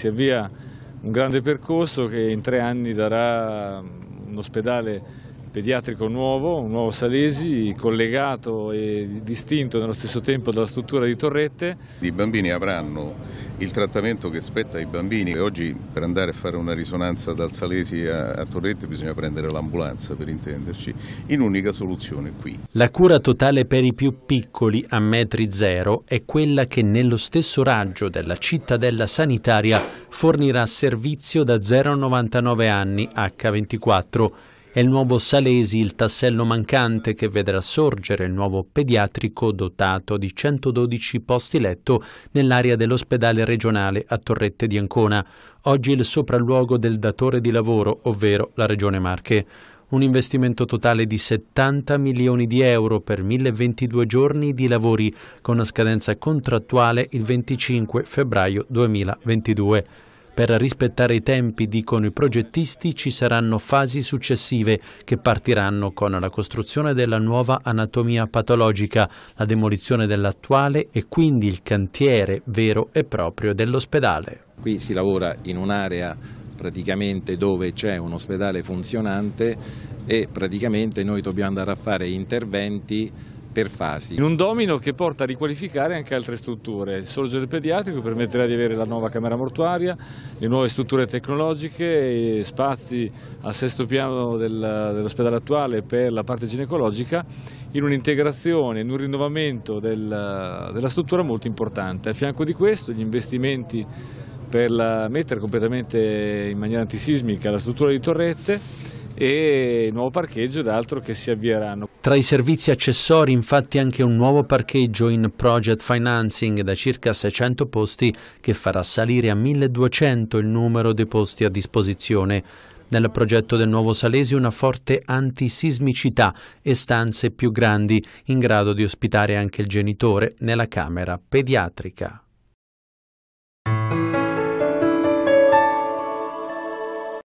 Si avvia un grande percorso che in tre anni darà un ospedale pediatrico nuovo, un nuovo Salesi, collegato e distinto nello stesso tempo dalla struttura di Torrette. I bambini avranno il trattamento che spetta ai bambini. Oggi per andare a fare una risonanza dal Salesi a, a Torrette bisogna prendere l'ambulanza per intenderci, in unica soluzione qui. La cura totale per i più piccoli a metri zero è quella che nello stesso raggio della cittadella sanitaria fornirà servizio da 0 a 99 anni H24 è il nuovo Salesi il tassello mancante che vedrà sorgere il nuovo pediatrico dotato di 112 posti letto nell'area dell'ospedale regionale a Torrette di Ancona, oggi il sopralluogo del datore di lavoro, ovvero la Regione Marche. Un investimento totale di 70 milioni di euro per 1022 giorni di lavori con una scadenza contrattuale il 25 febbraio 2022. Per rispettare i tempi, dicono i progettisti, ci saranno fasi successive che partiranno con la costruzione della nuova anatomia patologica, la demolizione dell'attuale e quindi il cantiere vero e proprio dell'ospedale. Qui si lavora in un'area praticamente dove c'è un ospedale funzionante e praticamente noi dobbiamo andare a fare interventi per fasi. In un domino che porta a riqualificare anche altre strutture. Il sorgere pediatrico permetterà di avere la nuova camera mortuaria, le nuove strutture tecnologiche, spazi a sesto piano dell'ospedale attuale per la parte ginecologica in un'integrazione, in un rinnovamento della, della struttura molto importante. A fianco di questo gli investimenti per mettere completamente in maniera antisismica la struttura di Torrette e il nuovo parcheggio ed altro che si avvieranno. Tra i servizi accessori infatti anche un nuovo parcheggio in project financing da circa 600 posti che farà salire a 1200 il numero dei posti a disposizione. Nel progetto del Nuovo Salesi una forte antisismicità e stanze più grandi in grado di ospitare anche il genitore nella camera pediatrica.